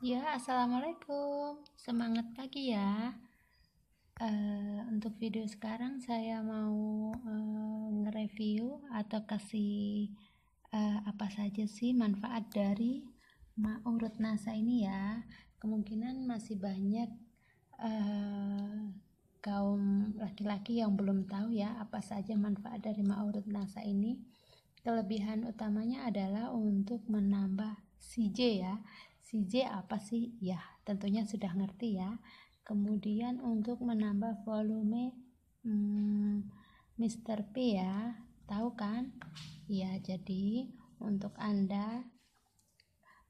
Ya, assalamualaikum. Semangat pagi ya. Uh, untuk video sekarang saya mau uh, nge-review atau kasih uh, apa saja sih manfaat dari urut nasa ini ya. Kemungkinan masih banyak uh, kaum laki-laki yang belum tahu ya apa saja manfaat dari urut nasa ini. Kelebihan utamanya adalah untuk menambah CJ ya. Si apa sih? Ya, tentunya sudah ngerti ya. Kemudian untuk menambah volume hmm, P ya, tahu kan? Ya, jadi untuk Anda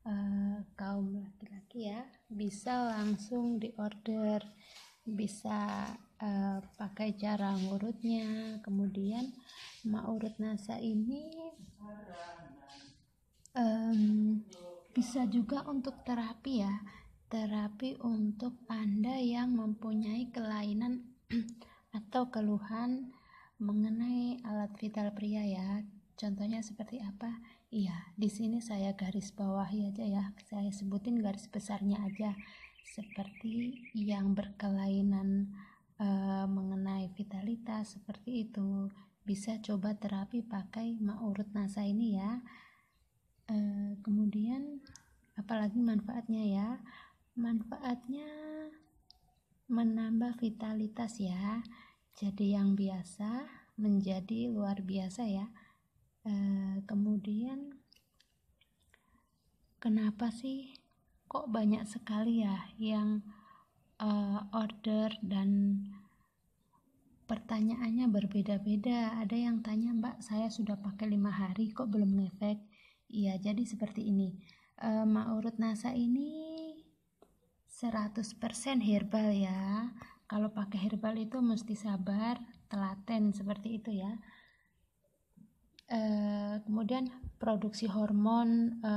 eh, kaum laki-laki ya, bisa langsung diorder, bisa eh, pakai cara ngurutnya. Kemudian mau urut NASA ini um, bisa juga untuk terapi ya terapi untuk anda yang mempunyai kelainan atau keluhan mengenai alat vital pria ya contohnya seperti apa iya di sini saya garis ya aja ya saya sebutin garis besarnya aja seperti yang berkelainan e, mengenai vitalitas seperti itu bisa coba terapi pakai maurut nasa ini ya Eh, kemudian apalagi manfaatnya ya manfaatnya menambah vitalitas ya jadi yang biasa menjadi luar biasa ya e, kemudian kenapa sih kok banyak sekali ya yang e, order dan pertanyaannya berbeda-beda ada yang tanya mbak saya sudah pakai lima hari kok belum ngefek Iya, jadi seperti ini. E, eh, maurut NASA ini 100% herbal ya. Kalau pakai herbal itu mesti sabar, telaten seperti itu ya. E, kemudian produksi hormon e,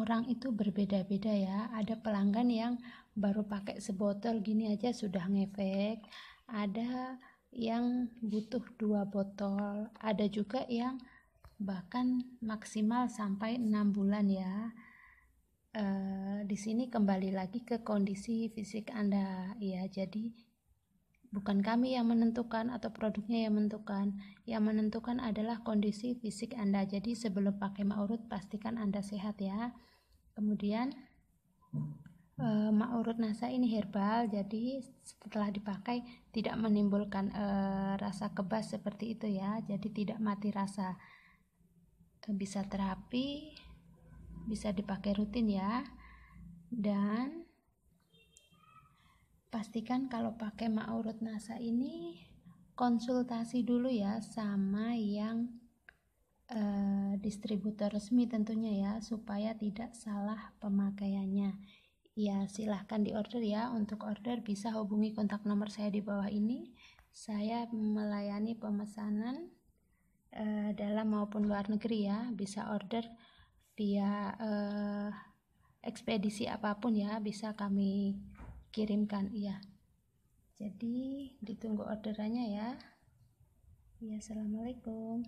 orang itu berbeda-beda ya. Ada pelanggan yang baru pakai sebotol gini aja sudah ngefek. Ada yang butuh dua botol, ada juga yang bahkan maksimal sampai enam bulan ya. E, di sini kembali lagi ke kondisi fisik Anda ya. Jadi bukan kami yang menentukan atau produknya yang menentukan. Yang menentukan adalah kondisi fisik Anda. Jadi sebelum pakai maurut pastikan Anda sehat ya. Kemudian e, maurut nasa ini herbal, jadi setelah dipakai tidak menimbulkan e, rasa kebas seperti itu ya. Jadi tidak mati rasa. Bisa terapi bisa dipakai rutin ya. Dan pastikan kalau pakai maurut nasa ini konsultasi dulu ya sama yang e, distributor resmi tentunya ya supaya tidak salah pemakaiannya. Ya, silahkan di order ya. Untuk order bisa hubungi kontak nomor saya di bawah ini. Saya melayani pemesanan eh, dalam maupun luar negeri ya bisa order via eh, ekspedisi apapun ya bisa kami kirimkan ya jadi ditunggu orderannya ya ya assalamualaikum